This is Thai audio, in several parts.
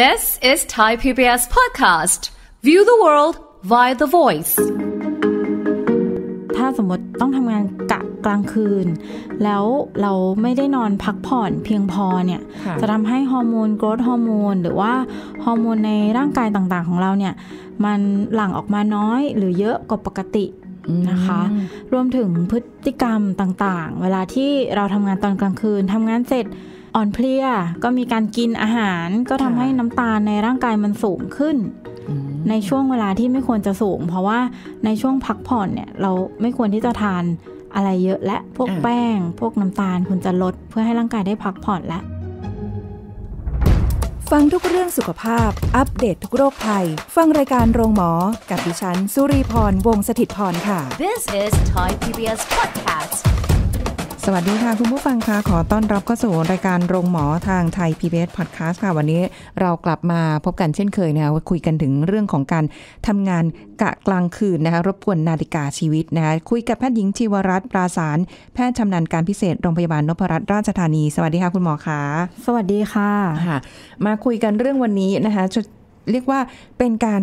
This is Thai PBS podcast. View the world via the voice. ถ้าสมมติต้องทำงานกะกลางคืน แล้วเราไม่ได้นอนพักผ่อนเพียงพอเนี่ยจะทำให้ฮอร์โมนโกรทฮอร์โมนหรือว่าฮอร์โมนในร่างกายต่างๆ ของเราเนี่ยมันหลั่งออกมาน้อย หรือเยอะกว่าปกตินะคะ รวมถึงพฤติกรรมต่างๆ เวลาที่เราทำงานตอนกลางคืนทำงานเสร็จอ่อนเพลียก็มีการกินอาหารก็ทำให้น้ำตาลในร่างกายมันสูงขึ้น ในช่วงเวลาที่ไม่ควรจะสูง เพราะว่าในช่วงพักผ่อนเนี่ยเราไม่ควรที่จะทานอะไรเยอะและพวกแป้ง พวกน้ำตาลคุณจะลดเพื่อให้ร่างกายได้พักผ่อนและ ฟังทุกเรื่องสุขภาพอัปเดตททุกโรคภัยฟังรายการโรงหมอกับดิฉันสุรีพรวงศิตพรค่ะ This is Thai PBS Podcast สวัสดีค่ะคุณผู้ฟังคะขอต้อนรับเข้าสู่รายการโรงหมอทางไทย PBS Podcast ค่ะ วันนี้ เรากลับมาพบกันเช่นเคยนะคะคุยกันถึงเรื่องของการทำงานกะกลางคืนนะคะรบกวนนาฬิกาชีวิตนะคะคุยกับแพทย์หญิงชีวรัตน์ปราสารแพทย์ชำนาญการพิเศษ โรงพยาบาลนพรัตน์ราชธานี สวัสดีค่ะ คุณหมอคะสวัสดีค่ะมาคุยกันเรื่องวันนี้นะคะเรียกว่าเป็นการ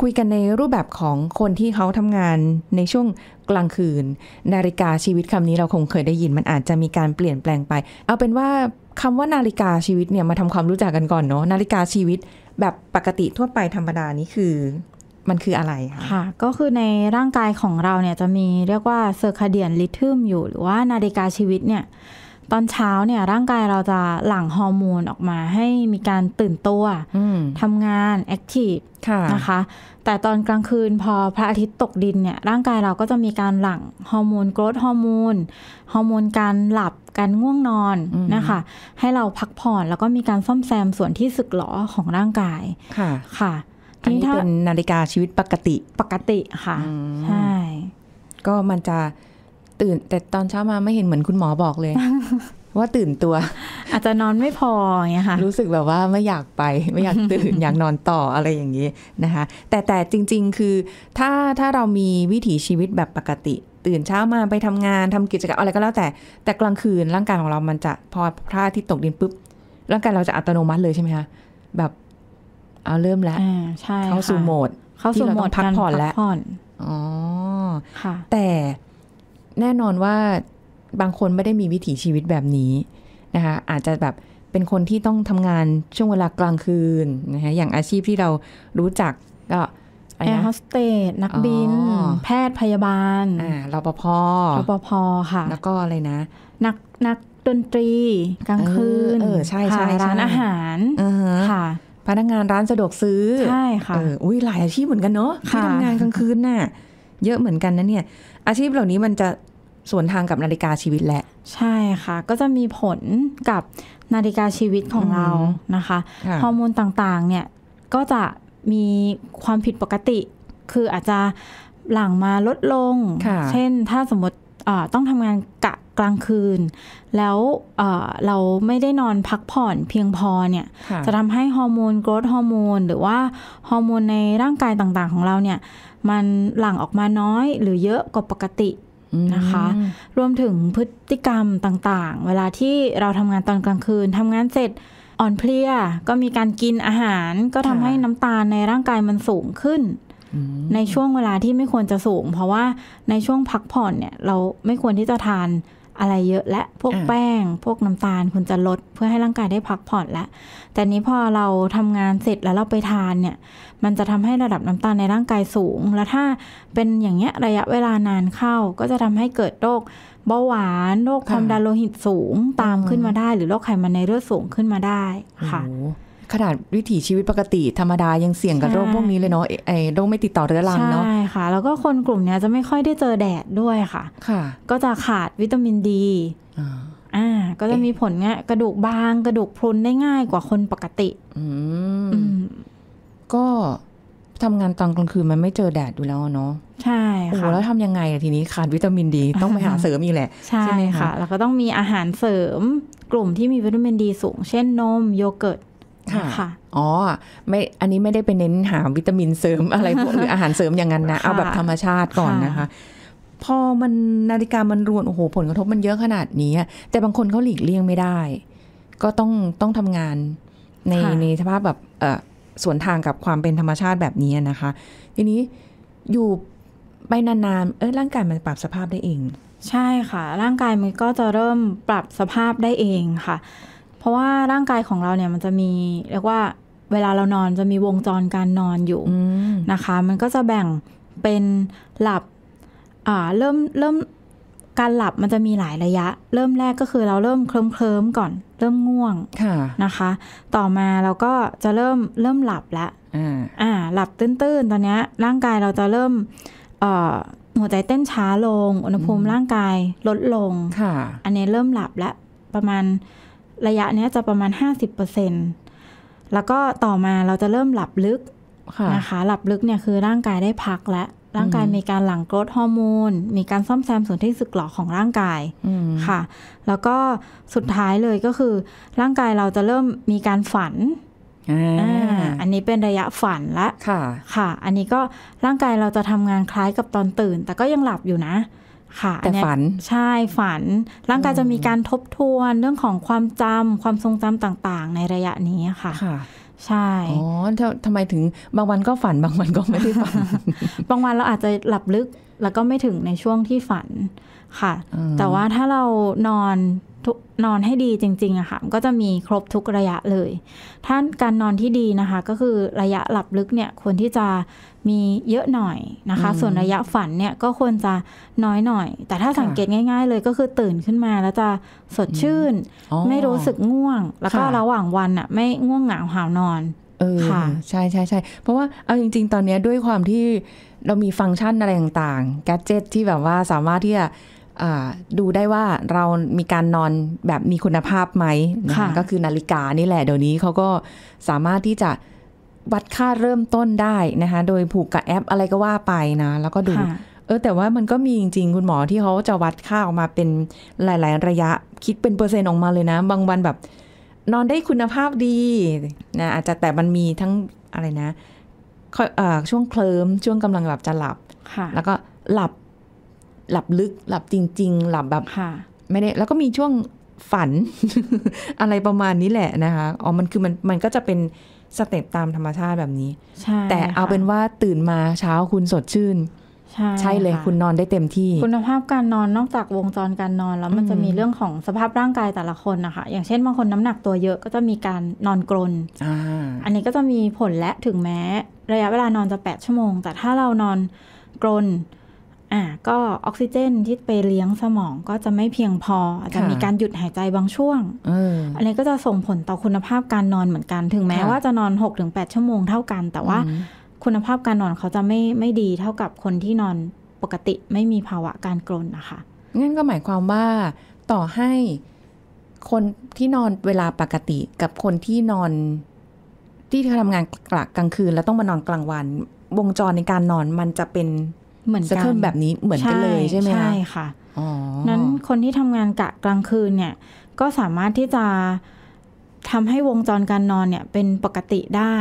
คุยกันในรูปแบบของคนที่เขาทำงานในช่วงกลางคืน นาฬิกาชีวิตคำนี้เราคงเคยได้ยินมันอาจจะมีการเปลี่ยนแปลงไป เอาเป็นว่าคำว่านาฬิกาชีวิตเนี่ยมาทำความรู้จักกันก่อนเนาะนาฬิกาชีวิตแบบปกติทั่วไปธรรมดานี้คือมันคืออะไรคะค่ะก็คือในร่างกายของเราเนี่ยจะมีเรียกว่าเซอร์คาเดียนลิทึมอยู่หรือว่านาฬิกาชีวิตเนี่ยตอนเช้าเนี่ย ร่างกายเราจะหลั่งฮอร์โมนออกมาให้มีการตื่นตัวทำงาน แอคทีฟนะคะ แต่ตอนกลางคืนพอพระอาทิตย์ตกดินเนี่ย ร่างกายเราก็จะมีการหลั่งฮอร์โมนโกรทฮอร์โมนฮอร์โมนการหลับการง่วงนอนนะคะ ให้เราพักผ่อนแล้วก็มีการซ่อมแซมส่วนที่สึกหรอของร่างกาย ค่ะ ค่ะอันนี้เป็นนาฬิกาชีวิตปกติปกติค่ะใช่ ก็มันจะื่น แต่ตอนเช้ามาไม่เห็นเหมือนคุณหมอบอกเลย ว่าตื่นตัวอาจจะนอนไม่พอเงี้ยค่ะรู้สึกแบบว่าไม่อยากไปไม่อยากตื่นอยากนอนต่ออะไรอย่างนี้นะคะ แต่แต่จริง ๆคือถ้าถ้าเรามีวิถีชีวิตแบบปกติ ตื่นเช้ามาไปทำงานทำกิจกรรมอะไรก็แล้วแต่แต่กลางคืนร่างกายของเรามันจะพอพระอาทิตย์ตกดินปุ๊บร่างกายเราจะอัตโนมัติเลยใช่ไหมคะแบบเอาเริ่มแล้วเข้าสู่โหมด เข้าสู่โหมดพักผ่อนแล้วอ๋อค่ะ แต่แน่นอนว่าบางคนไม่ได้มีวิถีชีวิตแบบนี้นะคะอาจจะแบบเป็นคนที่ต้องทำงานช่วงเวลากลางคืนนะคะอย่างอาชีพที่เรารู้จักก็แอร์โฮสเตสนักบิน แพทย์พยาบาลรปภรปภค่ะ แล้วก็อะไรนะ นักนักดนตรี กลางคืน เออใช่ใช่ร้านอาหารค่ะ พนักงานร้านสะดวกซื้อใช่ค่ะอุ้ยหลายอาชีพเหมือนกันเนาะที่ทำงานกลางคืนน่ะ เยอะเหมือนกันนะเนี่ยอาชีพเหล่านี้มันจะส่วนทางกับนาฬิกาชีวิตแหละใช่ค่ะ ก็จะมีผลกับนาฬิกาชีวิตของเรานะคะ ฮอร์โมนต่างๆ เนี่ย ก็จะมีความผิดปกติ คืออาจจะหลังมาลดลง เช่นถ้าสมมติต้องทำงานกะกลางคืน แล้วเราไม่ได้นอนพักผ่อนเพียงพอเนี่ย จะทำให้ฮอร์โมนโกรทฮอร์โมนหรือว่าฮอร์โมนในร่างกายต่างๆของเราเนี่ยมันหลั่งออกมาน้อยหรือเยอะกว่าปกตินะคะ รวมถึงพฤติกรรมต่างๆ เวลาที่เราทำงานตอนกลางคืนทำงานเสร็จอ่อนเพลียก็มีการกินอาหารก็ทำให้น้ำตาลในร่างกายมันสูงขึ้น ในช่วงเวลาที่ไม่ควรจะสูง เพราะว่าในช่วงพักผ่อนเนี่ยเราไม่ควรที่จะทานอะไรเยอะและพวกแป้ง พวกน้ำตาลคุณจะลดเพื่อให้ร่างกายได้พักผ่อนละแต่นี้พอเราทำงานเสร็จแล้วเราไปทานเนี่ย มันจะทำให้ระดับน้ำตาลในร่างกายสูง แล้วถ้าเป็นอย่างเงี้ยระยะเวลานานเข้า ก็จะทำให้เกิดโรคเบาหวาน โรคความดันโลหิตสูงตามขึ้นมาได้ หรือโรคไขมันในเลือดสูงขึ้นมาได้ค่ะขนาดวิถีชีวิตปกติธรรมดายังเสี่ยงกับโรคพวกนี้เลยเนาะไอ้โรคไม่ติดต่อเรื้อรังเนาะใช่ค่ะแล้วก็คนกลุ่มนี้จะไม่ค่อยได้เจอแดดด้วยค่ะ ค่ะ ก็จะขาดวิตามินดีอ่าก็จะมีผลเงี้ยกระดูกบาง กระดูกพรุนได้ง่ายกว่าคนปกติ อืมก็ทำงานตอนกลางคืนมันไม่เจอแดดอยู่แล้วเนาะใช่ค่ะโอ้แล้วทำยังไงทีนี้ขาดวิตามินดีต้องไปหาเสริมอีกแหละใช่ไหมคะแล้วก็ต้องมีอาหารเสริม กลุ่มที่มีวิตามินดีสูง เช่นนมโยเกิร์ตนะคะอ๋อ ไม่ อันนี้ไม่ได้ไปเน้นหาวิตามินเสริมอะไรพวกหรืออาหารเสริมอย่างนั้นนะ เอาแบบธรรมชาติก่อนนะคะ พอมันนาฬิกามันรวนโอ้โห ผลกระทบมันเยอะขนาดนี้ แต่บางคนเขาหลีกเลี่ยงไม่ได้ ก็ต้องต้องทำงานในในสภาพแบบเออสวนทางกับความเป็นธรรมชาติแบบนี้นะคะ ทีนี้อยู่ไปนานๆ เออร่างกายมันปรับสภาพได้เอง ใช่ค่ะ ร่างกายมันก็จะเริ่มปรับสภาพได้เองค่ะเพราะว่าร่างกายของเราเนี่ยมันจะมีเรียกว่าเวลาเรานอนจะมีวงจรการนอนอยู่นะคะ มันก็จะแบ่งเป็นหลับอ่าเริ่มเริ่มการหลับมันจะมีหลายระยะเริ่มแรกก็คือเราเริ่มเคลิ้มเคลิมก่อนเริ่มง่วงะนะคะ ต่อมาเราก็จะเริ่มเริ่มหลับละอ่า หลับตื้นๆตอนนี้ร่างกายเราจะเริ่ม หัวใจเต้นช้าลงอุณหภูมิร่างกายลดลงอันนี้เริ่มหลับละประมาณระยะนี้จะประมาณ 50%แล้วก็ต่อมาเราจะเริ่มหลับลึกนะคะ หลับลึกเนี่ยคือร่างกายได้พักและร่างกายมีการหลั่งกรดฮอร์โมน มีการซ่อมแซมส่วนที่สึกหรอของร่างกายค่ะ แล้วก็สุดท้ายเลยก็คือ ร่างกายเราจะเริ่มมีการฝันอันนี้เป็นระยะฝันละ ค่ะ ค่ะ อันนี้ก็ร่างกายเราจะทำงานคล้ายกับตอนตื่น แต่ก็ยังหลับอยู่นะค่ะแต่ฝัน ใช่ ฝัน ร่างกายจะมีการทบทวนเรื่องของความจำ ความทรงจำต่างๆ ในระยะนี้ค่ะค่ะ ใช่อ๋อทำไมถึงบางวันก็ฝันบางวันก็ไม่ได้ฝัน บางวันเราอาจจะหลับลึกแล้วก็ไม่ถึงในช่วงที่ฝันค่ะแต่ว่าถ้าเรานอนนอนให้ดีจริงๆอะค่ะก็จะมีครบทุกระยะเลย ท่านการนอนที่ดีนะคะ ก็คือระยะหลับลึกเนี่ยควรที่จะมีเยอะหน่อยนะคะ ส่วนระยะฝันเนี่ยก็ควรจะน้อยหน่อย แต่ถ้าสังเกตง่ายๆเลย ก็คือตื่นขึ้นมาแล้วจะสดชื่น ไม่รู้สึกง่วง แล้วก็ระหว่างวันอะไม่ง่วงเหงาหาวนอน เออใช่ใช่ใช่เพราะว่าเอาจริงๆ ตอนนี้ด้วยความที่เรามีฟังก์ชันอะไรต่างๆแกจิตที่แบบว่าสามารถที่จะดูได้ว่าเรามีการนอนแบบมีคุณภาพไหมนะคะก็คือนาฬิกานี่แหละเดี๋ยวนี้เขาก็สามารถที่จะวัดค่าเริ่มต้นได้นะคะโดยผูกกับแอปอะไรก็ว่าไปนะ แล้วก็ดูเออแต่ว่ามันก็มีจริงๆคุณหมอที่เขาจะวัดค่าออกมาเป็นหลาย ๆ ระยะคิดเป็นเปอร์เซ็นต์ออกมาเลยนะ บางวันแบบ นอนได้คุณภาพดีนะอาจจะแต่มันมีทั้งอะไรนะช่วงเคลิ้มช่วงกำลังแบบจะหลับแล้วก็หลับหลับลึกหลับจริงๆ หลับแบบไม่ได้แล้วก็มีช่วงฝัน อะไรประมาณนี้แหละนะคะอ๋อมันคือมันมันก็จะเป็นสเต็ปตามธรรมชาติแบบนี้แต่เอาเป็นว่าตื่นมาเช้าคุณสดชื่น ใช่ใช่เลยคุณนอนได้เต็มที่ คุณภาพการนอนนอกจากวงจรการนอนแล้วมันจะมีเรื่องของสภาพร่างกายแต่ละคนนะคะ อย่างเช่นบางคนน้ำหนักตัวเยอะก็จะมีการนอนกรนออันนี้ก็จะมีผลและถึงแม้ ระยะเวลานอนจะแปดชั่วโมงแต่ถ้าเรานอนกรนอ่าก็ออกซิเจนที่ไปเลี้ยงสมองก็จะไม่เพียงพอ อาจจะมีการหยุดหายใจบางช่วงอันนี้ก็จะส่งผลต่อคุณภาพการนอนเหมือนกัน ถึงแม้ว่าจะนอน 6-8 ชั่วโมงเท่ากัน แต่ว่าคุณภาพการนอนเขาจะไม่ไม่ดี เท่ากับคนที่นอนปกติไม่มีภาวะการกรนนะคะงั้นก็หมายความว่า ต่อให้คนที่นอนเวลาปกติกับคนที่นอนที่ทำงานกลางคืน แล้วต้องมานอนกลางวันวงจรในการนอนมันจะเป็นเหมือนกันแบบนี้เหมือนกันเลยใช่ไหมคะใช่ค่ะนั้นคนที่ทำงานกะกลางคืนเนี่ยก็สามารถที่จะทำให้วงจรการนอนเนี่ยเป็นปกติได้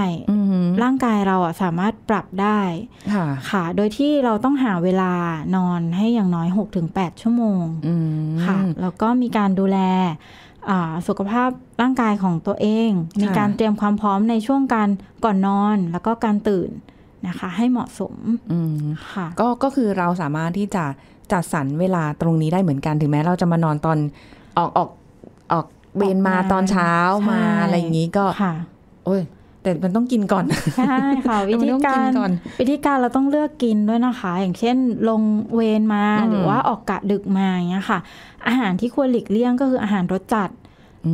ร่างกายเราอ่ะสามารถปรับได้ค่ะ โดยที่เราต้องหาเวลานอนให้อย่างน้อย 6-8 ชั่วโมงค่ะแล้วก็มีการดูแลสุขภาพร่างกายของตัวเองมีการเตรียมความพร้อมในช่วงการก่อนนอนแล้วก็การตื่นนะคะให้เหมาะสมค่ะก็ก็คือเราสามารถที่จะจัดสรรเวลาตรงนี้ได้เหมือนกันถึงแม้ เราจะมานอนตอนออกออกออกเบนมาตอนเช้ามาอะไรอย่างนี้ก็ค่ะ โอ้ยแต่มันต้องกินก่อนใช่ค่ะ วิธีการวิธีการเราต้องเลือกกินด้วยนะคะ อย่างเช่นลงเวรมาหรือว่าออกกะดึกมาอย่างเงี้ยค่ะ อาหารที่ควรหลีกเลี่ยงก็คืออาหารรสจัด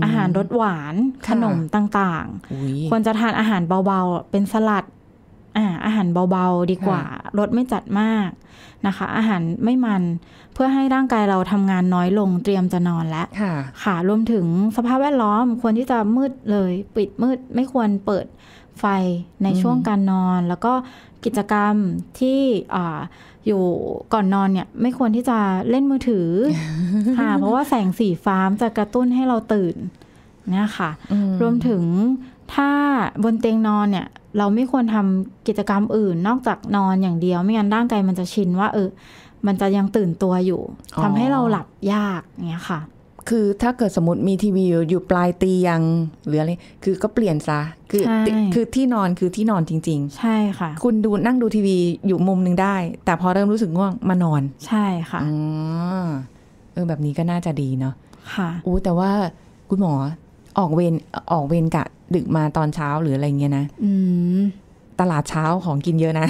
อาหารรสหวานขนมต่าง ๆควรจะทานอาหารเบา ๆ เป็นสลัดอาอาหารเบาๆดีกว่ารสไม่จัดมากนะคะ อาหารไม่มันเพื่อให้ร่างกายเราทำงานน้อยลงเตรียมจะนอนแล้วค่ะ รวมถึงสภาพแวดล้อมควรที่จะมืดเลยปิดมืดไม่ควรเปิดไฟในช่วงการนอน แล้วก็กิจกรรมที่ออยู่ก่อนนอนเนี่ย ไม่ควรที่จะเล่นมือถือค่ะเพราะว่าแสงสีฟ้ามจะกระตุ้นให้เราตื่นเนี่ยค่ะ รวมถึงถ้าบนเตียงนอนเนี่ยเราไม่ควรทำกิจกรรมอื่นนอกจากนอนอย่างเดียว ไม่งั้นร่างกายมันจะชินว่าเออ มันจะยังตื่นตัวอยู่ ทำให้เราหลับยากเงี้ยค่ะ คือถ้าเกิดสมมติมีทีวีอยู่ปลายเตียงหรืออะไรคือก็เปลี่ยนซะคือคือที่นอนคือที่นอนจริง ๆ ใช่ค่ะ คุณดูนั่งดูทีวีอยู่มุมนึงได้ แต่พอเริ่มรู้สึกง่วงมานอน ใช่ค่ะอ๋อเออแบบนี้ก็น่าจะดีเนาะค่ะอู้แต่ว่าคุณหมอออกเวรออกเวรกะดึกมาตอนเช้าหรืออะไรเงี้ยนะตลาดเช้าของกินเยอะนะ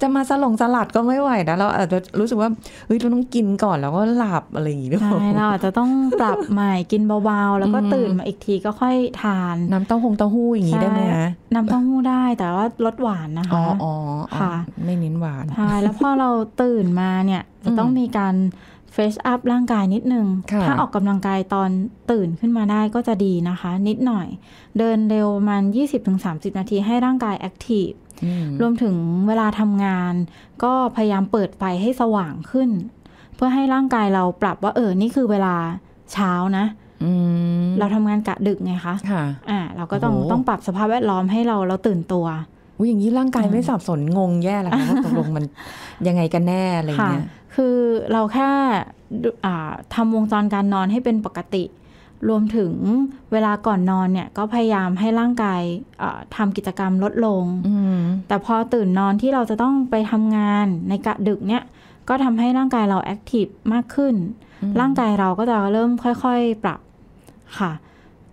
จะมาสลงสลัดก็ไม่ไหวนะเราอาจจะรู้สึกว่าเฮ้ยเราต้องกินก่อนแล้วก็หลับอะไรอย่างงี้ด้วยใช่เราอาจจะต้องปรับใหม่กินเบาๆแล้วก็ตื่นมาอีกทีก็ค่อยทานน้ำเต้าหงเต้าหู้อย่างงี้ได้ไหมคะน้ำเต้าหู้ได้ แต่ว่ารสหวานนะคะอ๋อค่ะ ไม่เน้นหวานใช่แล้วพอเราตื่นมาเนี่ยจะต้องมีการเฟชอัพร่างกายนิดนึงถ้าออกกำลังกายตอนตื่นขึ้นมาได้ก็จะดีนะคะ นิดหน่อย เดินเร็วมัน20-30 นาทีให้ร่างกายแอคทีฟรวมถึงเวลาทำงาน ก็พยายามเปิดไฟให้สว่างขึ้น เพื่อให้ร่างกายเราปรับว่าเออ นี่คือเวลาเช้านะ เราทำงานกะดึกไงคะ ค่ะอ่าเราก็ต้องต้องปรับสภาพแวดล้อมให้เราเราตื่นตัวอุ้ยอย่างนี้ร่างกายไม่สับสนงงแย่แล้วว่าตกลงมันยังไงกันแน่อะไรเงี้ยคือเราแค่ทำวงจรการนอนให้เป็นปกติ รวมถึงเวลาก่อนนอนเนี่ย ก็พยายามให้ร่างกายทำกิจกรรมลดลงแต่พอตื่นนอนที่เราจะต้องไปทำงานในกะดึกเนี่ยก็ทำให้ร่างกายเราแอคทีฟมากขึ้น ร่างกายเราก็จะเริ่มค่อยๆปรับค่ะ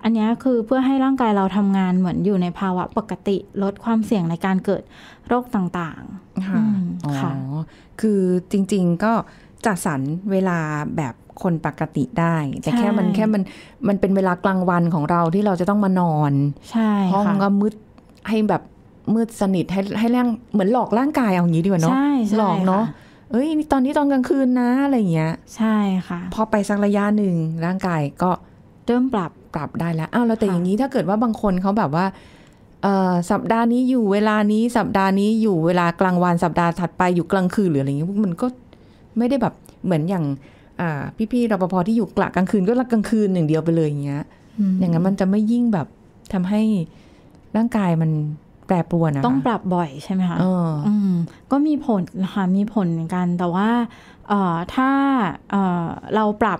อันนี้คือเพื่อให้ร่างกายเราทำงานเหมือนอยู่ในภาวะปกติ ลดความเสี่ยงในการเกิดโรคต่างๆค่ะคือจริงๆก็จัดสรรเวลาแบบคนปกติได้ แต่แค่มันแค่มันมันเป็นเวลากลางวันของเราที่เราจะต้องมานอนห้องก็มืดให้แบบมืดสนิทให้ให้แรงเหมือนหลอกร่างกายเอาอย่างนี้ดีกว่าเนาะหลอกเนาะเอ้ยตอนนี้ตอนกลางคืนนะอะไรเงี้ย ใช่ค่ะพอไปสักระยะหนึ่งร่างกายก็เริ่มปรับปรับได้แล้วอ้าวแล้วแต่อย่างนี้ถ้าเกิดว่าบางคนเขาแบบว่าสัปดาห์นี้อยู่เวลานี้สัปดาห์นี้อยู่เวลากลางวันสัปดาห์ถัดไปอยู่กลางคืน หรืออะไรเงี้ยมันก็ไม่ได้แบบเหมือนอย่างพี่ๆรปภที่อยู่กละกลางคืนก็รักกลางคืนหนึ่งเดียวไปเลยอย่างเงี้ยอย่างนั้นมันจะไม่ยิ่งแบบทำให้ร่างกายมันแปรปรวนนะต้องปรับบ่อยใช่ไหมคะอก็มีผลนะคะมีผลกันแต่ว่าเออถ้าเเราปรับ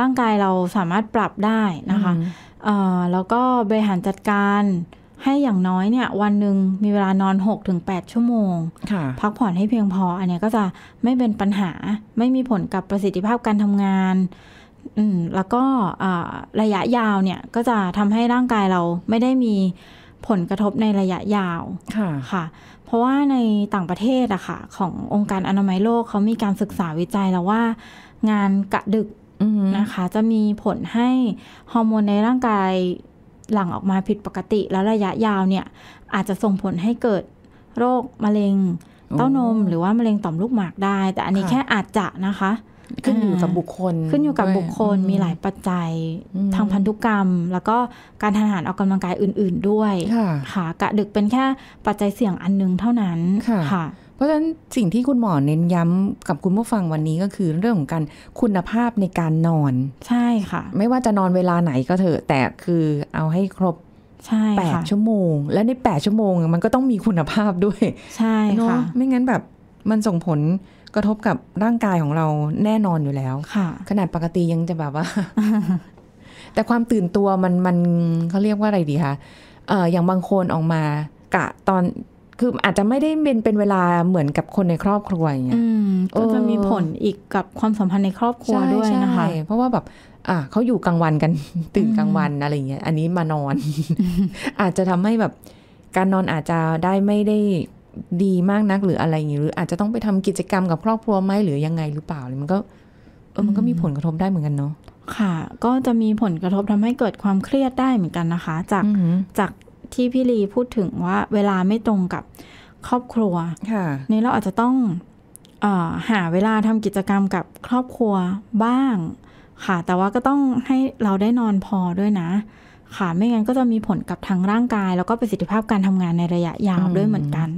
ร่างกายเราสามารถปรับได้นะคะเออแล้วก็บริหารจัดการให้อย่างน้อยเนี่ย วันหนึ่งมีเวลานอน 6-8ชั่วโมงพักผ่อนให้เพียงพอ อันนี้ก็จะไม่เป็นปัญหาไม่มีผลกับประสิทธิภาพการทำงานแล้วก็ระยะยาวเนี่ยก็จะทำให้ร่างกายเรา ไม่ได้มีผลกระทบในระยะยาวค่ะค่ะ เพราะว่าในต่างประเทศอะค่ะขององค์การอนามัยโลกเขามีการศึกษาวิจัยแล้วว่างานกะดึกนะคะจะมีผลให้ฮอร์โมนในร่างกายหลั่งออกมาผิดปกติแล้วระยะยาวเนี่ยอาจจะส่งผลให้เกิดโรคมะเร็ง เต้านม หรือว่ามะเร็งต่อมลูกหมากได้ แต่อันนี้แค่อาจจะนะคะ ขึ้นอยู่กับบุคคล ขึ้นอยู่กับบุคคล มีหลายปัจจัยทางพันธุกรรม แล้วก็การทานอาหารออกกำลังกายอื่นๆด้วยค่ะกะดึกเป็นแค่ปัจจัยเสี่ยงอันนึงเท่านั้นค่ะเพราะฉะนั้นสิ่งที่คุณหมอเน้นย้ำกับคุณผู้ฟังวันนี้ก็คือเรื่องของการคุณภาพในการนอน ใช่ค่ะ ไม่ว่าจะนอนเวลาไหนก็เถอะแต่คือเอาให้ครบแปดชั่วโมงและในแปดชั่วโมง มันก็ต้องมีคุณภาพด้วย ใช่ค่ะไม่งั้นแบบมันส่งผลกระทบกับร่างกายของเราแน่นอนอยู่แล้วค่ะ ขนาดปกติยังจะแบบว่า แต่ความตื่นตัวมันมันเขาเรียกว่าอะไรดีคะเอ่ออย่างบางคนออกมากะตอนคืออาจจะไม่ได้เป็นเป็นเวลาเหมือนกับคนในครอบครัวอย่างเงี้ยก็จะมีผลอีกกับความสัมพันธ์ในครอบครัวด้วยนะคะเพราะว่าแบบ อ่ะเขาอยู่กลางวันกัน ตื่นกลางวันอะไรเงี้ยอันนี้มานอน อาจจะทำให้แบบการนอนอาจจะได้ไม่ได้ดีมากนักหรืออะไรอย่างนี้หรือ อาจจะต้องไปทำกิจกรรมกับครอบครัวไหมหรือยังไงหรือเปล่าเลยมันก็เออมันก็มีผลกระทบได้เหมือนกันเนาะค่ะ ก็จะมีผลกระทบทำให้เกิดความเครียดได้เหมือนกันนะคะ จากจากที่พี่ลีพูดถึงว่าเวลาไม่ตรงกับครอบครัวนี่เราอาจจะต้องอหาเวลาทำกิจกรรมกับครอบครัวบ้าง ค่ะ แต่ว่าก็ต้องให้เราได้นอนพอด้วยนะค่ะ ไม่งั้นก็จะมีผลกับทางร่างกาย แล้วก็ประสิทธิภาพการทำงานในระยะยาวด้วยเหมือนกัน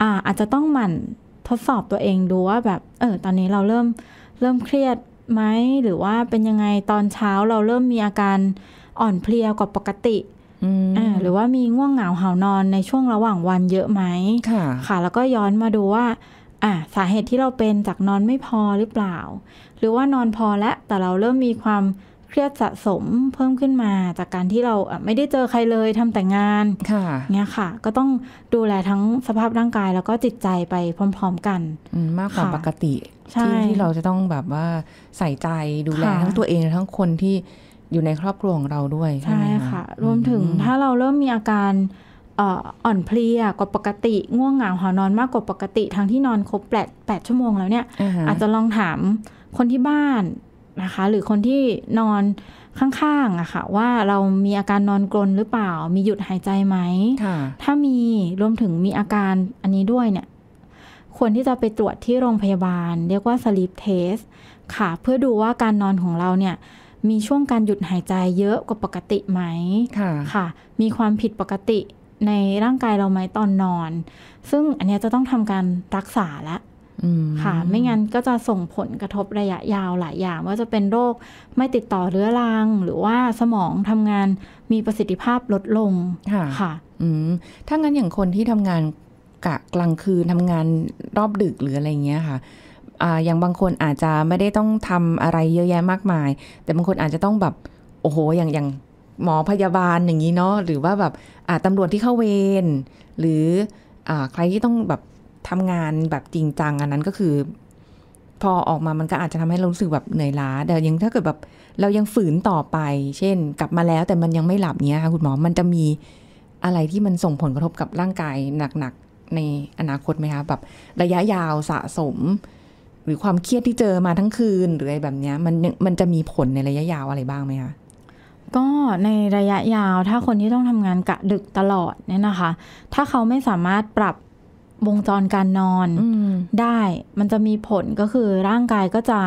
อาอาจจะต้องหมั่นทดสอบตัวเองดูว่าแบบเออตอนนี้เราเริ่มเริ่มเครียดไหมหรือว่าเป็นยังไงตอนเช้าเราเริ่มมีอาการอ่อนเพลียกว่าปกติหรือว่ามีง่วงเหงาเหานอนในช่วงระหว่างวันเยอะไหมค่ะค่ะ แล้วก็ย้อนมาดูว่าอ่ะสาเหตุที่เราเป็นจากนอนไม่พอหรือเปล่า หรือว่านอนพอแล้ว แต่เราเริ่มมีความเครียดสะสมเพิ่มขึ้นมา จากการที่เราไม่ได้เจอใครเลยทำแต่งานค่ะ เนี้ยค่ะ ก็ต้องดูแลทั้งสภาพร่างกายแล้วก็จิตใจไปพร้อมๆกันมากกว่าปกติที่ที่เราจะต้องแบบว่าใส่ใจดูแลทั้งตัวเองทั้งคนที่อยู่ในครอบครัวของเราด้วยใช่ไหมคะรวมถึงถ้าเราเริ่มมีอาการอ่อนเพลียกว่าปกติง่วงเหงาหอนอนมากกว่าปกติทางที่นอนครบแปดแปดชั่วโมงแล้วเนี่ย อาจจะลองถามคนที่บ้านนะคะ หรือคนที่นอนข้างๆอะค่ะ ว่าเรามีอาการนอนกรนหรือเปล่า มีหยุดหายใจไหมถ้ามีรวมถึงมีอาการอันนี้ด้วยเนี่ย ควรที่จะไปตรวจที่โรงพยาบาล เรียกว่าสลิปเทสค่ะ เพื่อดูว่าการนอนของเราเนี่ยมีช่วงการหยุดหายใจเยอะกว่าปกติไหมค่ะค่ะ มีความผิดปกติในร่างกายเราไหมตอนนอน ซึ่งอันนี้จะต้องทำการรักษาละค่ะ ไม่งั้นก็จะส่งผลกระทบระยะยาวหลายอย่างว่าจะเป็นโรคไม่ติดต่อเรื้อรังหรือว่าสมองทำงานมีประสิทธิภาพลดลง ค่ะคะถ้างั้นอย่างคนที่ทำงานกะกลางคืนทำงานรอบดึกหรืออะไรเงี้ยค่ะอย่างบางคนอาจจะไม่ได้ต้องทำอะไรเยอะแยะมากมาย แต่บางคนอาจจะต้องแบบโอ้โหอย่างอย่างหมอพยาบาลอย่างนี้เนาะ หรือว่าแบบตำรวจที่เข้าเวร หรืออใครที่ต้องแบบทำงานแบบจริงจังอันนั้นก็คือพอออกมา มันก็อาจจะทำให้เรารู้สึกแบบเหนื่อยล้า แต่ยังถ้าเกิดแบบเรายังฝืนต่อไป เช่น กลับมาแล้วแต่มันยังไม่หลับเนี้ยค่ะคุณหมอ มันจะมีอะไรที่มันส่งผลกระทบกับร่างกายหนักๆ ในอนาคตไหมคะแบบระยะยาวสะสมหรือความเครียดที่เจอมาทั้งคืนหรืออะไรแบบนี้มันมันจะมีผลในระยะยาวอะไรบ้างไหมคะก็ในระยะยาวถ้าคนที่ต้องทำงานกะดึกตลอดเนี่ยนะคะ ถ้าเขาไม่สามารถปรับวงจรการนอนอได้มันจะมีผลก็คือร่างกายก็จะ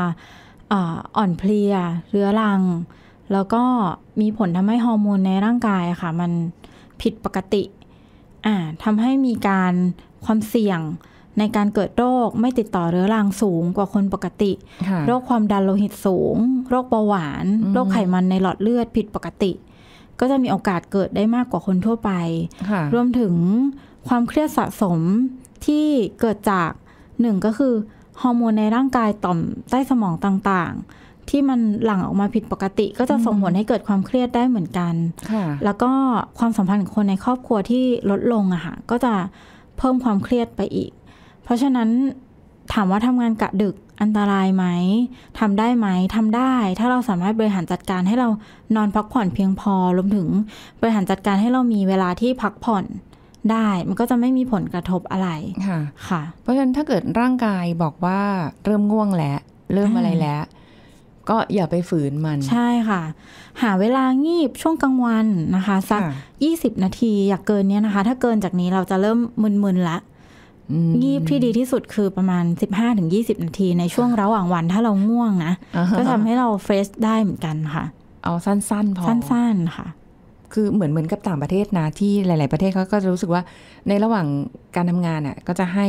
อ่อนเพลีย เรื้อรัง แล้วก็มีผลทำให้ฮอร์โมนในร่างกายค่ะ มันผิดปกติ อ่าทำให้มีการความเสี่ยงในการเกิดโรคไม่ติดต่อเรื้อรังสูงกว่าคนปกติ โรคความดันโลหิตสูง โรคเบาหวาน โรคไขมันในหลอดเลือดผิดปกติ ก็จะมีโอกาสเกิดได้มากกว่าคนทั่วไปรวมถึงความเครียดสะสมที่เกิดจากหนึ่งก็คือฮอร์โมนในร่างกายต่อมใต้สมองต่างๆ ที่มันหลั่งออกมาผิดปกติ ก็จะส่งผลให้เกิดความเครียดได้เหมือนกันแล้วก็ความสัมพันธ์ของคนในครอบครัวที่ลดลงอะค่ะก็จะเพิ่มความเครียดไปอีกเพราะฉะนั้นถามว่าทำงานกะดึกอันตรายไหมทำได้ไหมทำได้ ถ้าเราสามารถบริหารจัดการให้เรานอนพักผ่อนเพียงพอรวมถึงบริหารจัดการให้เรามีเวลาที่พักผ่อนได้ มันก็จะไม่มีผลกระทบอะไรค่ะ ค่ะ เพราะฉะนั้นถ้าเกิดร่างกายบอกว่าเริ่มง่วงแล้ว เริ่มอะไรแล้ว ก็อย่าไปฝืนมันใช่ค่ะ หาเวลางีบช่วงกลางวันนะคะ สักยี่สิบนาทีอย่ากเกินเนี้ยนะคะ ถ้าเกินจากนี้เราจะเริ่มมึนๆละงีบที่ดีที่สุดคือประมาณ15-20นาทีในช่วงระหว่างวันถ้าเราง่วงนะก็ทำให้เราเฟรชได้เหมือนกันค่ะ เอาสั้นๆพอสั้นๆค่ะ คือเหมือนเหมือนกับต่างประเทศนะที่หลาย ๆ ประเทศเขาก็จะรู้สึกว่า ในระหว่างการทำงานอ่ะก็จะให้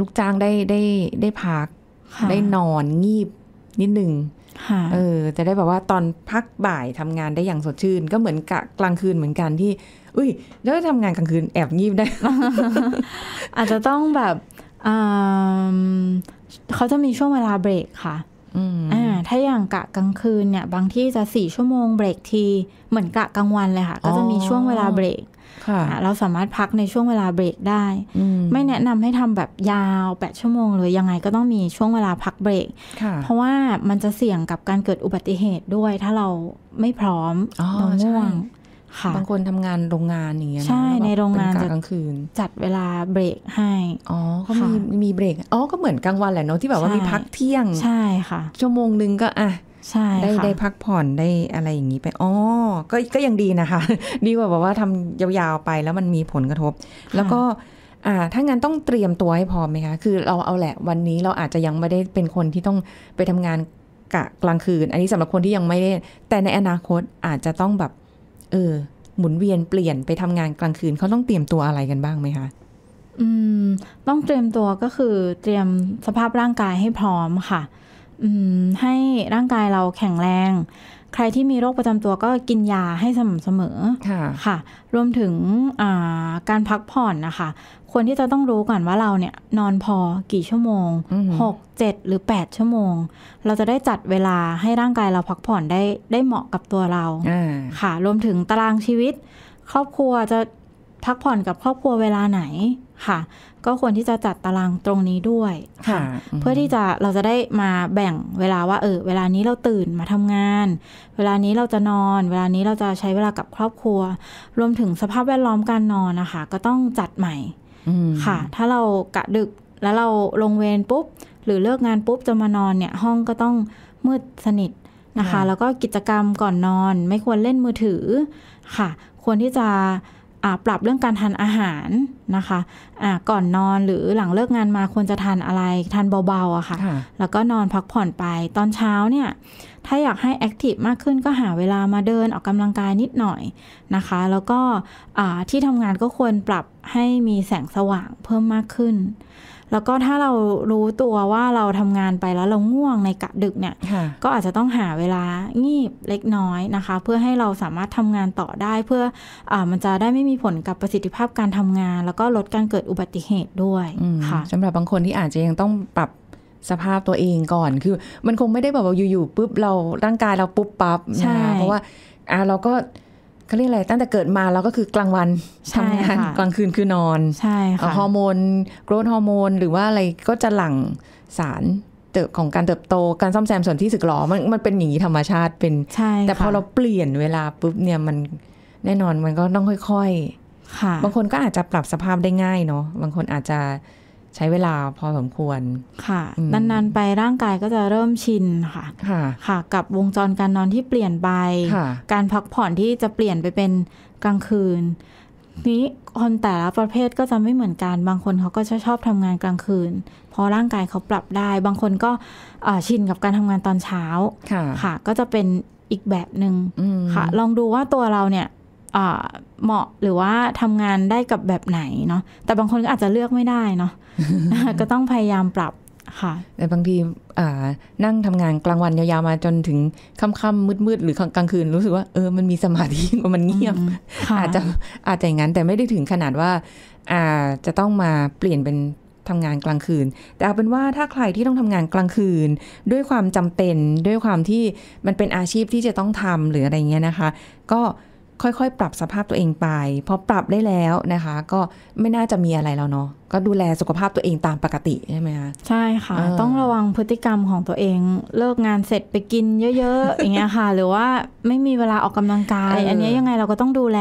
ลูกจ้างได้ได้ได้พักได้นอนงีบนิดหนึ่งเออจะได้แบบว่าตอนพักบ่ายทำงานได้อย่างสดชื่น ก็เหมือนกะกลางคืนเหมือนกันที่อุ้ย แล้วทำงานกลางคืนแอบงีบได้ อาจจะต้องแบบ เขาจะมีช่วงเวลาเบรกค่ะอ่าถ้าอย่างกะกลางคืนเนี่ย บางที่จะสี่ชั่วโมงเบรกที เหมือนกะกลางวันเลยค่ะ ก็จะมีช่วงเวลาเบรกเราสามารถพักในช่วงเวลาเบรกได้ ไม่แนะนำให้ทำแบบยาวแปดชั่วโมงเลย ยังไงก็ต้องมีช่วงเวลาพักเบรกเพราะว่ามันจะเสี่ยงกับการเกิดอุบัติเหตุด้วยถ้าเราไม่พร้อมตราง่วงบางคนทำงานโรงงานอย่างเงี้ยใช่ ในโรงงานจะกลางคืน จัดเวลาเบรกให้ อ๋อก็มีมีเบรก อ๋อ ก็เหมือนกลางวันแหละเนาะที่แบบว่ามีพักเที่ยง ใช่ค่ะ ชั่วโมงนึงก็ อ่ะ ใช่ได้ได้พักผ่อนได้อะไรอย่างนี้ไปอ๋อก็ก็ยังดีนะคะดีกว่าแบบว่าทำยาวๆไปแล้วมันมีผลกระทบ แล้วก็อ่าถ้างั้นต้องเตรียมตัวให้พร้อมไหมคะ คือเราเอาแหละวันนี้เราอาจจะยังไม่ได้เป็นคนที่ต้องไปทำงานกะกลางคืน อันนี้สำหรับคนที่ยังไม่ได้แต่ในอนาคตอาจจะต้องแบบเออหมุนเวียนเปลี่ยนไปทำงานกลางคืนเขาต้องเตรียมตัวอะไรกันบ้างไหมคะอืม ต้องเตรียมตัวก็คือเตรียมสภาพร่างกายให้พร้อมค่ะ อืม ให้ร่างกายเราแข็งแรงใครที่มีโรคประจำตัวก็กินยาให้สม่ำเสมอค่ะ รวมถึงการพักผ่อนนะคะ ควรที่จะต้องรู้ก่อนว่าเราเนี่ยนอนพอกี่ชั่วโมงหกเจ็ด หรือแปดชั่วโมง เราจะได้จัดเวลาให้ร่างกายเราพักผ่อนได้ได้เหมาะกับตัวเราค่ะ รวมถึงตารางชีวิต ครอบครัวจะพักผ่อนกับครอบครัวเวลาไหนค่ะ ก็ควรที่จะจัดตารางตรงนี้ด้วยค่ะ เพื่อที่จะเราจะได้มาแบ่งเวลาว่าเออเวลานี้เราตื่นมาทำงาน เวลานี้เราจะนอน เวลานี้เราจะใช้เวลากับครอบครัว รวมถึงสภาพแวดล้อมการนอนนะคะ ก็ต้องจัดใหม่ค่ะ ถ้าเรากะดึกแล้วเราลงเวรปุ๊บ หรือเลิกงานปุ๊บจะมานอนเนี่ย ห้องก็ต้องมืดสนิทนะคะ แล้วก็กิจกรรมก่อนนอน ไม่ควรเล่นมือถือค่ะ ควรที่จะปรับเรื่องการทานอาหารนะคะะก่อนนอนหรือหลังเลิกงานมาควรจะทานอะไรทานเบาๆอะค่ะแล้วก็นอนพักผ่อนไปตอนเช้าเนี่ยถ้าอยากให้แอคทีฟมากขึ้นก็หาเวลามาเดินออกกำลังกายนิดหน่อยนะคะ แล้วก็ที่ทำงานก็ควรปรับให้มีแสงสว่างเพิ่มมากขึ้นแล้วก็ถ้าเรารู้ตัวว่าเราทำงานไปแล้วเราง่วงในกะดึกเนี่ย ก็อาจจะต้องหาเวลางีบเล็กน้อยนะคะ เพื่อให้เราสามารถทำงานต่อได้ เพื่ออมันจะได้ไม่มีผลกับประสิทธิภาพการทำงาน แล้วก็ลดการเกิดอุบัติเหตุด้วย ค่ะสำหรับบางคนที่อาจจะยังต้องปรับสภาพตัวเองก่อน คือ มันคงไม่ได้แบบว่าอยู่ๆปุ๊บเราร่างกายเราปุ๊บปั๊บนะคะเพราะว่าอ่าเราก็เขาเรียกอะไรตั้งแต่เกิดมาเราก็คือกลางวันทำงานกลางคืนคือนอน ใช่ค่ะฮอร์โมนโกรทฮอร์โมนหรือว่าอะไรก็จะหลั่ง สารเติบของการเติบโตการซ่อมแซมส่วนที่สึกหรอมันมันเป็นอย่างนี้ธรรมชาติเป็นใช่ แต่พอเราเปลี่ยนเวลาปุ๊บเนี่ยมันแน่นอนมันก็ต้องค่อยๆบางคนก็อาจจะปรับสภาพได้ง่ายเนาะบางคนอาจจะใช้เวลาพอสมควรค่ะนานๆ ไปร่างกายก็จะเริ่มชินค่ะค่ะคะกับวงจรการนอนที่เปลี่ยนไปการพักผ่อนที่จะเปลี่ยนไปเป็นกลางคืนนี้คนแต่ละประเภทก็จะไม่เหมือนกันบางคนเขาก็อบชอบทำงานกลางคืนเพราะร่างกายเขาปรับได้ บางคนก็ชินกับการทำงานตอนเช้าค่ะ ก็จะเป็นอีกแบบหนึง่งค่ะ ลองดูว่าตัวเราเนี่ยเหมาะหรือว่าทำงานได้กับแบบไหนเนาะแต่บางคนก็อาจจะเลือกไม่ได้เนาะก็ต้องพยายามปรับค่ะแต่บางทีนั่งทำงานกลางวันยาวๆมาจนถึงค่ำๆมืดๆหรือกลางคืนรู้สึกว่าเออมันมีสมาธิมันเงียบอาจจะอาจจะอย่างนั้นแต่ไม่ได้ถึงขนาดว่าอาจะต้องมาเปลี่ยนเป็นทำงานกลางคืน แต่เอาเป็นว่าถ้าใครที่ต้องทำงานกลางคืน ด้วยความจำเป็นด้วยความที่มันเป็นอาชีพที่จะต้องทำหรืออะไรเงี้ยนะคะ ก็ค่อยๆ ปรับสภาพตัวเองไป พอปรับได้แล้วนะคะ ก็ไม่น่าจะมีอะไรแล้วเนาะก็ดูแลสุขภาพตัวเองตามปกติใช่ไหมคะใช่ค่ะ ต้องระวังพฤติกรรมของตัวเองเลิกงานเสร็จไปกินเยอะๆอย่างเงี้ยค่ะหรือว่าไม่มีเวลาออกกำลังกาย อันนี้ยังไงเราก็ต้องดูแล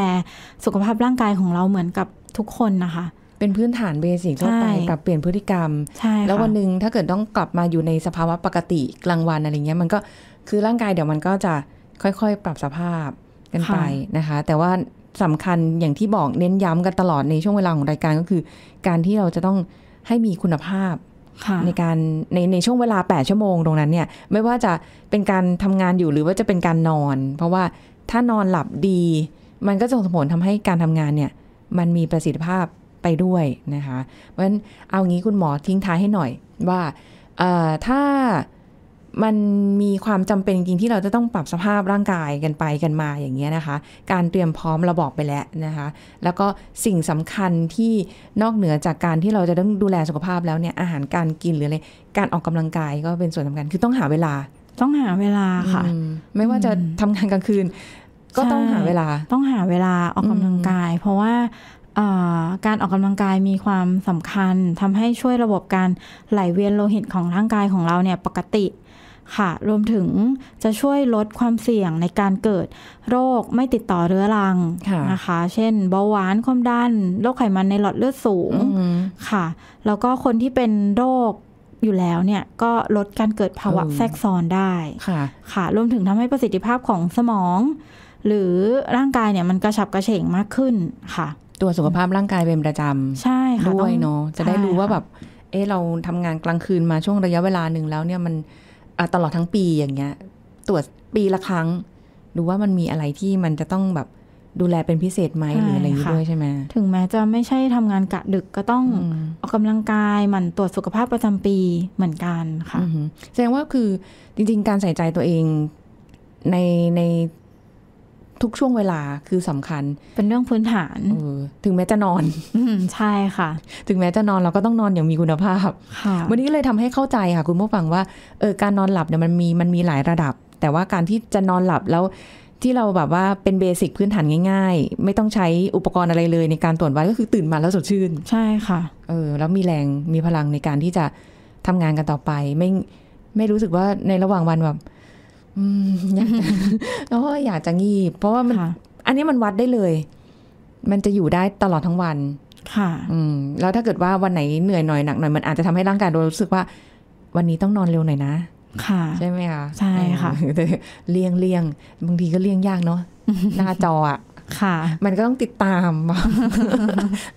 สุขภาพร่างกายของเราเหมือนกับทุกคนนะคะ เป็นพื้นฐานเบสิกทั่วไปปรับเปลี่ยนพฤติกรรม แล้ววันหนึ่งถ้าเกิดต้องกลับมาอยู่ในสภาวะปกติกลางวันอะไรเงี้ยมันก็คือร่างกายเดี๋ยวมันก็จะค่อยๆปรับสภาพันไปนะคะแต่ว่าสำคัญอย่างที่บอกเน้นย้ำกันตลอดในช่วงเวลาของรายการก็คือ การที่เราจะต้องให้มีคุณภาพในการในในช่วงเวลา 8 ชั่วโมงตรงนั้นเนี่ยไม่ว่าจะเป็นการทำงานอยู่หรือว่าจะเป็นการนอน เพราะว่าถ้านอนหลับดี มันก็จะส่งผลทำให้การทำงานเนี่ยมันมีประสิทธิภาพไปด้วยนะคะเพราะฉะนั้นเอางี้คุณหมอทิ้งท้ายให้หน่อย ว่าถ้ามันมีความจำเป็นจริงที่เราจะต้องปรับสภาพร่างกายกันไปกันมาอย่างเงี้ยนะคะ การเตรียมพร้อมเราบอกไปแล้วนะคะ แล้วก็สิ่งสำคัญที่นอกเหนือจากการที่เราจะต้องดูแลสุขภาพแล้วเนี่ยอาหารการกินหรืออะไรการออกกำลังกายก็เป็นส่วนสาคัญ คือต้องหาเวลา ต้องหาเวลาค่ะ ไม่ว่าจะทำงานกลางคืน ก็ต้องหาเวลา ต้องหาเวลาออกกำลังกาย เพราะว่าการออกกำลังกายมีความสำคัญทำให้ช่วยระบบการไหลเวียนโลหิตของร่างกายของเราเนี่ยปกติค่ะรวมถึงจะช่วยลดความเสี่ยงในการเกิดโรคไม่ติดต่อเรื้อรังนะคะเช่น เบาหวานความดันโรคไขมันในหลอดเลือดสูงค่ะแล้วก็คนที่เป็นโรคอยู่แล้วเนี่ยก็ลดการเกิดภาวะแทรกซ้อนได้ค่ะค่ะ รวมถึงทำให้ประสิทธิภาพของสมอง หรือร่างกายเนี่ยมันกระฉับกระเฉงมากขึ้นค่ะ ตัวสุขภาพร่างกายเป็นประจำใช่ค่ะด้วยเนาะจะได้รู้ว่าแบบเออเราทำงานกลางคืนมาช่วงระยะเวลาหนึ่งแล้วเนี่ยมันตลอดทั้งปีอย่างเงี้ย ตรวจปีละครั้งดูว่ามันมีอะไรที่มันจะต้องแบบดูแลเป็นพิเศษไหมหรืออะไรยี้ด้วยใช่ไหมถึงแม้จะไม่ใช่ทำงานกะดึกก็ต้องออกกำลังกาย มันตรวจสุขภาพประจำปีเหมือนกันค่ะแสดงว่าคือจริง ๆ การใส่ใจตัวเองในในทุกช่วงเวลาคือสำคัญเป็นเรื่องพื้นฐานออถึงแม้จะนอนอใช่ค่ะ ถึงแม้จะนอนเราก็ต้องนอนอย่างมีคุณภาพวันนี้เลยทำให้เข้าใจค่ะคุณผู้ฟังว่าเออการนอนหลับเนี่ยมันมีมันมีหลายระดับ แต่ว่าการที่จะนอนหลับแล้ว ที่เราแบบว่าเป็นเบสิกพื้นฐานง่าย ๆ ไม่ต้องใช้อุปกรณ์อะไรเลย ในการตรวจวัดก็คือตื่นมาแล้วสดชื่น ใช่ค่ะเออแล้วมีแรงมีพลังในการที่จะทำงานกันต่อไปไม่ไม่รู้สึกว่าในระหว่างวันแบบอล้ก็อยากจะงีบ เพราะว่ามันอันนี้มันวัดได้เลย มันจะอยู่ได้ตลอดทั้งวัน ค่ะ อืม แล้วถ้าเกิดว่าวันไหนเหนื่อยหน่อยหนักหน่อย มันอาจจะทำให้ร่างกายเรารู้สึกว่า วันนี้ต้องนอนเร็วหน่อยนะ ค่ะ ใช่ไหมคะใช่ค่ะเลี่ยงเลี่ยงบางทีก็เลี่ยงยากเนาะหน้าจออะค่ะ มันก็ต้องติดตาม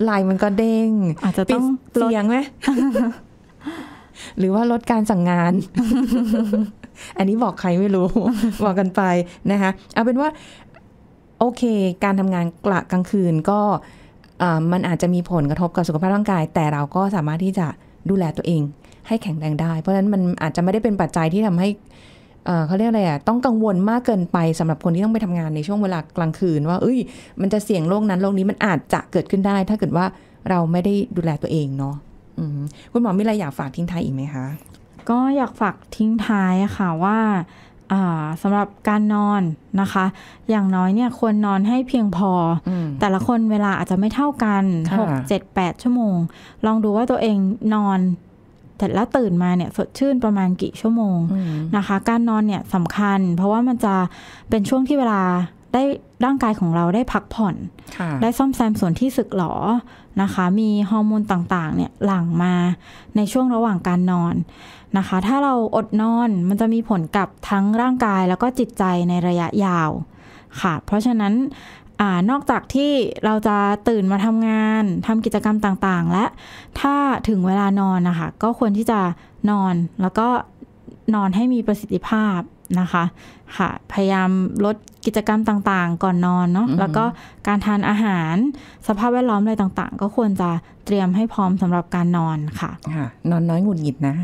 ไลน์มันก็เด้ง อาจจะต้องเสียงไหมหรือว่าลดการสั่งงานอันนี้บอกใครไม่รู้บอกกันไปนะคะเอาเป็นว่าโอเค การทำงานกละกลางคืนก็มันอาจจะมีผลกระทบกับสุขภาพร่างกาย แต่เราก็สามารถที่จะดูแลตัวเอง ให้แข็งแรงได้ เพราะฉะนั้นมันอาจจะไม่ได้เป็นปัจจัยที่ทำให้เขาเรียกอะไรอ่ะต้องกังวลมากเกินไปสำหรับคนที่ต้องไปทำงานในช่วงเวลากลางคืนว่าเอ้ย มันจะเสี่ยงโรคนั้นโรคนี้มันอาจจะเกิดขึ้นได้ ถ้าเกิดว่าเราไม่ได้ดูแลตัวเองเนาะคุณหมอมีอะไรอยากฝากทิ้งท้ายอีกไหมคะก็อยากฝากทิ้งท้ายค่ะว่าสำหรับการนอนนะคะ อย่างน้อยเนี่ยควรนอนให้เพียงพออแต่ละคนเวลาอาจจะไม่เท่ากันหกเจ็ดแปดชั่วโมง ลองดูว่าตัวเองนอนแต่แล้วตื่นมาเนี่ยสดชื่นประมาณกี่ชั่วโมงนะคะ การนอนเนี่ยสำคัญเพราะว่ามันจะเป็นช่วงที่เวลาได้ร่างกายของเราได้พักผ่อนได้ซ่อมแซมส่วนที่สึกหรอนะคะ มีฮอร์โมนต่างๆเนี่ยหลั่งมาในช่วงระหว่างการนอนนะคะถ้าเราอดนอนมันจะมีผลกับทั้งร่างกาย แล้วก็จิตใจในระยะยาวค่ะเพราะฉะนั้นอนอกจากที่เราจะตื่นมาทำงานทำกิจกรรมต่างๆ และถ้าถึงเวลานอนนะคะก็ควรที่จะนอนแล้วก็นอนให้มีประสิทธิภาพนะคะค่ะพยายามลดกิจกรรมต่างๆ ก่อนนอนเนาะแล้วก็การทานอาหาร สภาพแวดล้อมอะไรต่างๆ ก็ควรจะเตรียมให้พร้อมสำหรับการนอนค่ะค่ะนอนน้อยหงุดหงิดนะ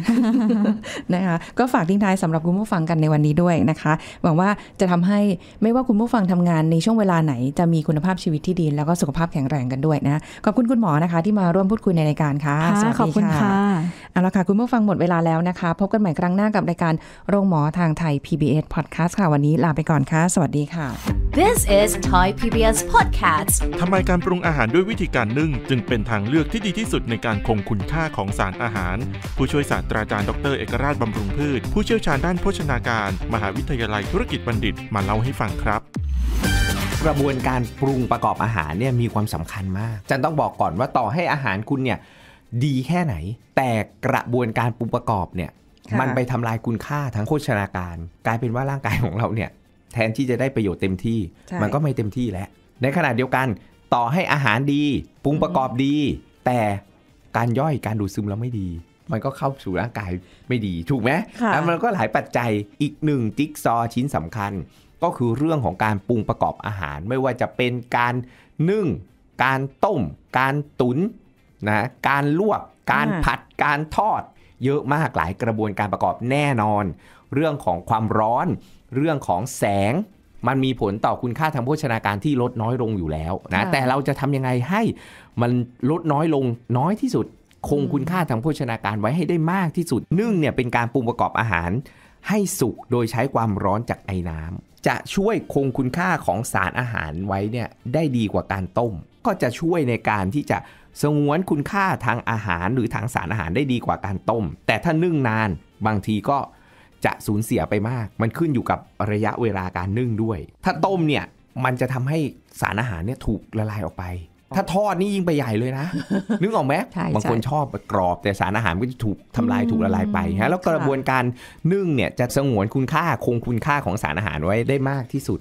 นะคะก็ฝากทิ้งท้ายสำหรับคุณผู้ฟังกันในวันนี้ด้วยนะคะหวังว่าจะทำให้ไม่ว่าคุณผู้ฟังทำงานในช่วงเวลาไหน จะมีคุณภาพชีวิตที่ดีแล้วก็สุขภาพแข็งแรงกันด้วยนะขอบคุณคุณหมอนะคะที่มาร่วมพูดคุยในรายการค่ะสวัสดีค่ะเอาละค่ะคุณผู้ฟังหมดเวลาแล้วนะคะ พบกันใหม่ครั้งหน้ากับรายการโรงหมอทางไทย PBS Podcast ค่ะ วันนี้ลาไปก่อนค่ะ สวัสดีค่ะ This is Thai PBS Podcast ทำไมการปรุงอาหารด้วยวิธีการนึ่ง จึงเป็นทางเลือกที่ดีที่สุดในการคงคุณค่าของสารอาหาร ผู้ช่วยศาสตราจารย์ดรเอกราชบำรุงพืช ผู้เชี่ยวชาญด้านโภชนาการ มหาวิทยาลัยธุรกิจบัณฑิตมาเล่าให้ฟังครับ กระบวนการปรุงประกอบอาหารเนี่ยมีความสำคัญมากจันต้องบอกก่อนว่าต่อให้อาหารคุณเนี่ยดีแค่ไหน แต่กระบวนการปรุงประกอบเนี่ยมันไปทำลายคุณค่าทั้งโภชนาการ กลายเป็นว่าร่างกายของเราเนี่ยแทนที่จะได้ประโยชน์เต็มที่ มันก็ไม่เต็มที่แล้วในขณะเดียวกัน ต่อให้อาหารดี ปรุงประกอบดี แต่การย่อยการดูดซึมเราไม่ดี มันก็เข้าสู่ร่างกายไม่ดีถูกไหมแล้วมันก็หลายปัจจัยอีกหนึ่งจิ๊กซอ ชิ้นสำคัญ ก็คือเรื่องของการปรุงประกอบอาหาร ไม่ว่าจะเป็นการนึ่ง การต้ม การตุนนะการลวกการผัดการทอดเยอะมากหลายกระบวนการประกอบแน่นอน เรื่องของความร้อน เรื่องของแสง มันมีผลต่อคุณค่าทางโภชนาการที่ลดน้อยลงอยู่แล้วนะแต่เราจะทำยังไงให้มันลดน้อยลงน้อยที่สุด คงคุณค่าทางโภชนาการไว้ให้ได้มากที่สุด นึ่งเนี่ยเป็นการปรุงประกอบอาหารให้สุกโดยใช้ความร้อนจากไอ้น้ำจะช่วยคงคุณค่าของสารอาหารไว้เนี่ยได้ดีกว่าการต้ม ก็จะช่วยในการที่จะสงวนคุณค่าทางอาหารหรือทางสารอาหารได้ดีกว่าการต้ม แต่ถ้านึ่งนานบางทีก็จะสูญเสียไปมาก มันขึ้นอยู่กับระยะเวลาการนึ่งด้วย ถ้าต้มเนี่ยมันจะทำให้สารอาหารเนี่ยถูกละลายออกไป ถ้าทอดนี่ยิ่งไปใหญ่เลยนะ นึกออกไหมบางคนชอบกรอบแต่สารอาหารก็จะถูกทำลายถูกละลายไปฮะแล้วกระบวนการนึ่งเนี่ยจะสงวนคุณค่าคงคุณค่าของสารอาหารไว้ได้มากที่สุด